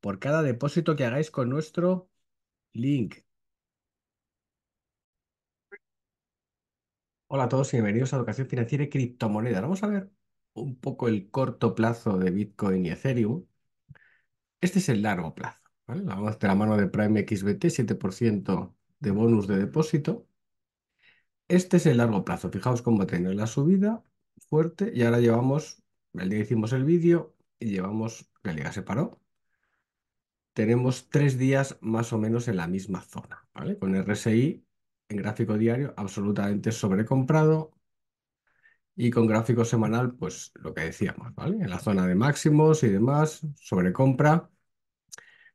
por cada depósito que hagáis con nuestro link. Hola a todos y bienvenidos a Educación Financiera y Criptomonedas. Vamos a ver un poco el corto plazo de Bitcoin y Ethereum. Este es el largo plazo. ¿vale? Vamos de la mano de Prime XBT, 7% de bonus de depósito. Este es el largo plazo. Fijaos cómo tenido la subida fuerte y ahora llevamos, el día que hicimos el vídeo, y llevamos, la liga se paró, tenemos tres días más o menos en la misma zona, ¿vale? Con RSI en gráfico diario absolutamente sobrecomprado y con gráfico semanal, pues lo que decíamos, ¿vale? En la zona de máximos y demás, sobrecompra.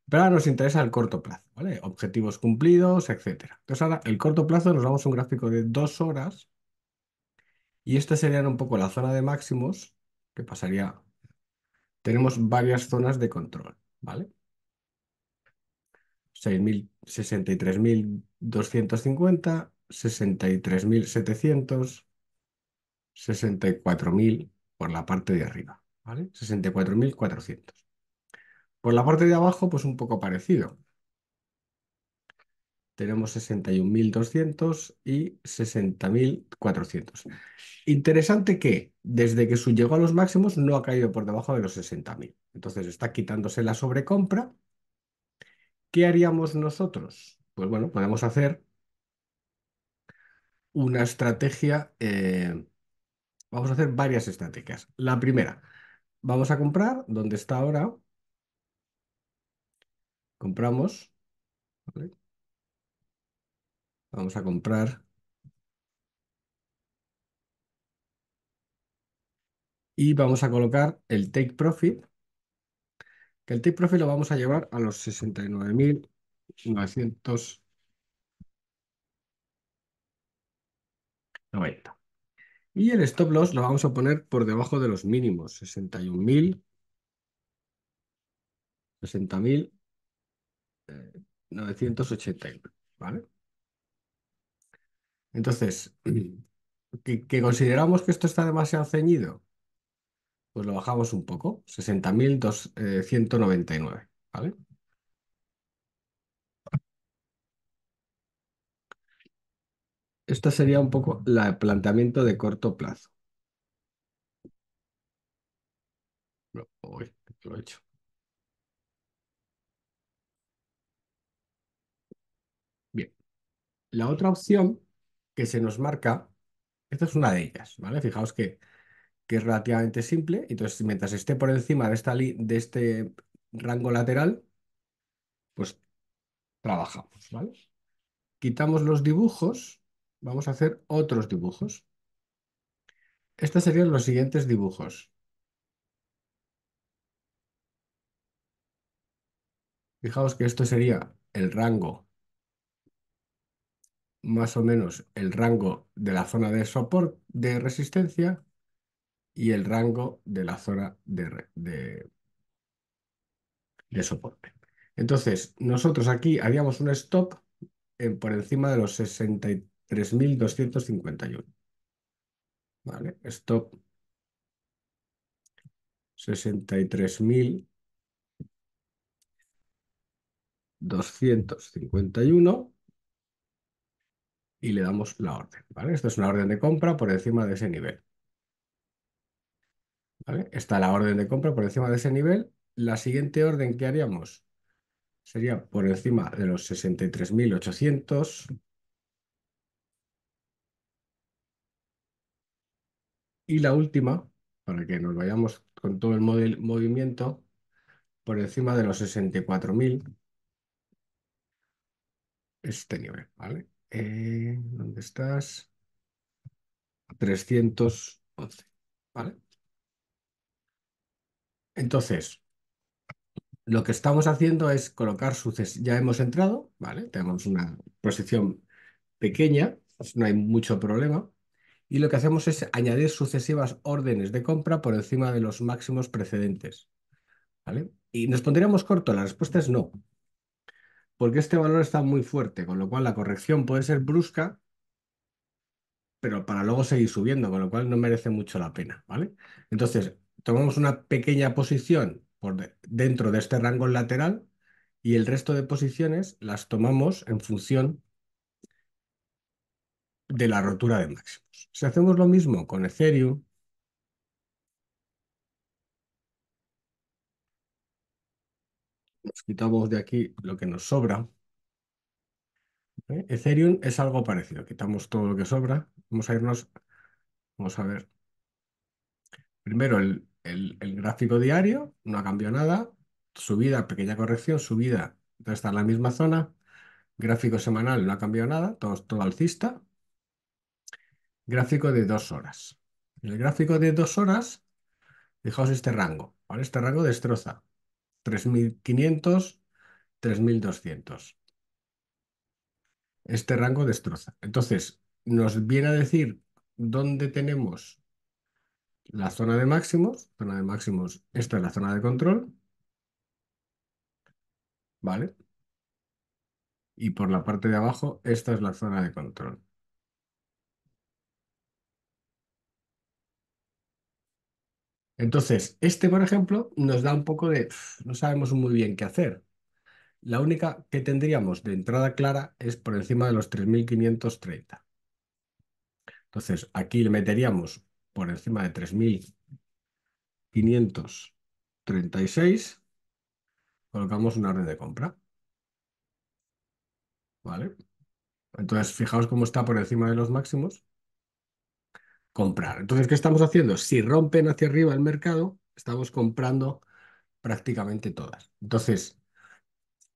Pero ahora nos interesa el corto plazo, ¿vale? Objetivos cumplidos, etcétera. Entonces ahora el corto plazo nos vamos a un gráfico de dos horas y esta sería un poco la zona de máximos que pasaría... Tenemos varias zonas de control, ¿vale? 63.250, 63.700, 64.000 por la parte de arriba, ¿vale? 64.400. Por la parte de abajo, pues un poco parecido. Tenemos 61.200 y 60.400. Interesante que desde que su llegó a los máximos no ha caído por debajo de los 60.000. Entonces está quitándose la sobrecompra ¿Qué haríamos nosotros? Pues bueno, podemos hacer una estrategia, eh, vamos a hacer varias estrategias. La primera, vamos a comprar donde está ahora. Compramos. Vamos a comprar. Y vamos a colocar el take profit que el take profit lo vamos a llevar a los 69.990. Y el stop loss lo vamos a poner por debajo de los mínimos, 61.000, 60.981, eh, ¿vale? Entonces, ¿que, ¿que consideramos que esto está demasiado ceñido? pues lo bajamos un poco, 60.299, ¿vale? Esta sería un poco la, el planteamiento de corto plazo. lo he hecho. Bien. La otra opción que se nos marca, esta es una de ellas, ¿vale? Fijaos que que es relativamente simple. Entonces, mientras esté por encima de, esta de este rango lateral, pues trabajamos, ¿vale? Quitamos los dibujos, vamos a hacer otros dibujos. Estos serían los siguientes dibujos. Fijaos que esto sería el rango, más o menos el rango de la zona de soporte de resistencia, y el rango de la zona de, de, soporte. Entonces, nosotros aquí haríamos un stop eh, por encima de los 63.251. ¿Vale? Stop 63.251 y le damos la orden. ¿vale? Esto es una orden de compra por encima de ese nivel. Está la orden de compra por encima de ese nivel. La siguiente orden que haríamos sería por encima de los 63.800. Y la última, para que nos vayamos con todo el movimiento, por encima de los 64.000. Este nivel, ¿vale? Eh, ¿Dónde estás? 311, ¿vale? Entonces, lo que estamos haciendo es colocar suces... Ya hemos entrado, ¿vale? Tenemos una posición pequeña, no hay mucho problema. Y lo que hacemos es añadir sucesivas órdenes de compra por encima de los máximos precedentes. ¿Vale? Y nos pondríamos corto, la respuesta es no. Porque este valor está muy fuerte, con lo cual la corrección puede ser brusca, pero para luego seguir subiendo, con lo cual no merece mucho la pena, ¿vale? Entonces, tomamos una pequeña posición por dentro de este rango lateral y el resto de posiciones las tomamos en función de la rotura de máximos. Si hacemos lo mismo con Ethereum, quitamos de aquí lo que nos sobra. ¿eh? Ethereum es algo parecido, quitamos todo lo que sobra. Vamos a irnos, vamos a ver. Primero el el, gráfico diario, no ha cambiado nada, subida, pequeña corrección, subida, está en la misma zona, gráfico semanal, no ha cambiado nada, todo, todo alcista, gráfico de dos horas. el gráfico de dos horas, fijaos este rango, este rango destroza 3.500, 3.200. Este rango destroza. Entonces, nos viene a decir dónde tenemos la zona de máximos, zona de máximos, esta es la zona de control, ¿vale? Y por la parte de abajo, esta es la zona de control. Entonces, este, por ejemplo, nos da un poco de... no sabemos muy bien qué hacer. La única que tendríamos de entrada clara es por encima de los 3.530. Entonces, aquí le meteríamos por encima de 3.536, colocamos una orden de compra. ¿Vale? Entonces, fijaos cómo está por encima de los máximos. Comprar. Entonces, ¿qué estamos haciendo? Si rompen hacia arriba el mercado, estamos comprando prácticamente todas. Entonces,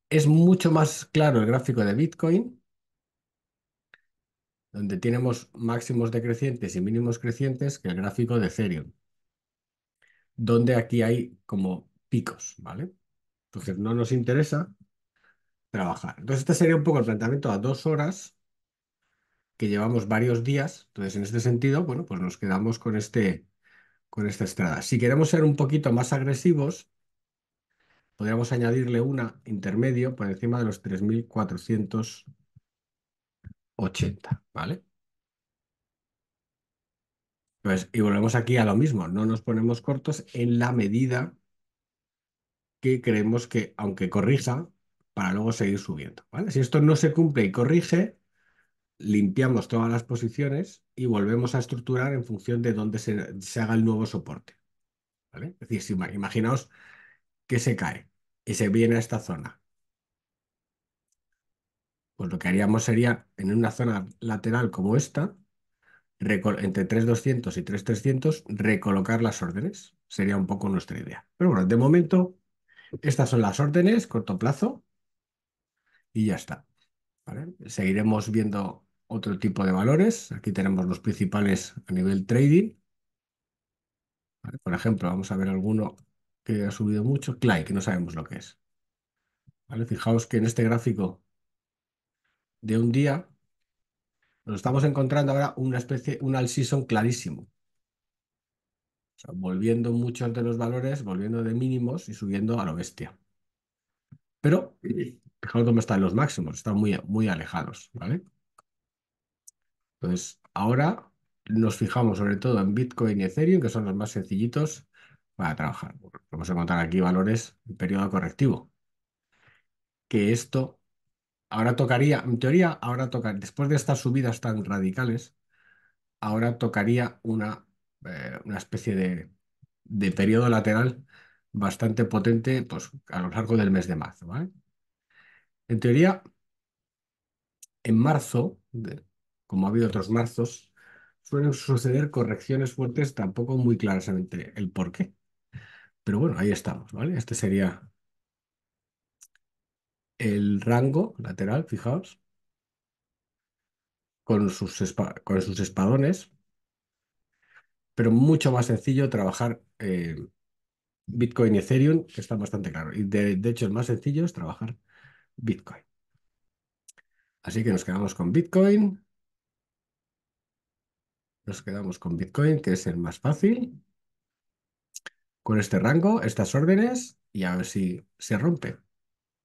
es mucho más claro el gráfico de Bitcoin donde tenemos máximos decrecientes y mínimos crecientes que el gráfico de Ethereum, donde aquí hay como picos, ¿vale? Entonces no nos interesa trabajar. Entonces este sería un poco el planteamiento a dos horas que llevamos varios días. Entonces en este sentido, bueno, pues nos quedamos con, este, con esta estrada. Si queremos ser un poquito más agresivos, podríamos añadirle una intermedio por encima de los 3.400 80, ¿vale? Pues, y volvemos aquí a lo mismo, no nos ponemos cortos en la medida que creemos que, aunque corrija, para luego seguir subiendo, ¿vale? Si esto no se cumple y corrige, limpiamos todas las posiciones y volvemos a estructurar en función de dónde se, haga el nuevo soporte, ¿vale? Es decir, imaginaos que se cae y se viene a esta zona, pues lo que haríamos sería, en una zona lateral como esta, entre 3200 y 3300, recolocar las órdenes. Sería un poco nuestra idea. Pero bueno, de momento, estas son las órdenes, corto plazo, y ya está. Seguiremos viendo otro tipo de valores. Aquí tenemos los principales a nivel trading. Por ejemplo, vamos a ver alguno que ha subido mucho. Clay, que no sabemos lo que es. Fijaos que en este gráfico de un día, nos estamos encontrando ahora una especie, un all-season clarísimo. volviendo mucho ante los valores, volviendo de mínimos y subiendo a lo bestia. Pero fijaos dónde están los máximos, están muy, muy alejados, ¿vale? Entonces, ahora nos fijamos sobre todo en Bitcoin y Ethereum, que son los más sencillitos para trabajar. Vamos a encontrar aquí valores en periodo correctivo. Que esto Ahora tocaría, en teoría, ahora tocar después de estas subidas tan radicales, ahora tocaría una, eh, una especie de, de, periodo lateral bastante potente pues, a lo largo del mes de marzo. En teoría, en marzo, como ha habido otros marzos, suelen suceder correcciones fuertes, tampoco muy claramente el por qué. Pero bueno, ahí estamos, ¿vale? Este sería el rango lateral, fijaos, con sus, con sus espadones, pero mucho más sencillo trabajar eh, Bitcoin y Ethereum, que está bastante claro. Y de, de hecho, el más sencillo es trabajar Bitcoin. Así que nos quedamos con Bitcoin. Nos quedamos con Bitcoin, que es el más fácil. Con este rango, estas órdenes, y a ver si se rompe.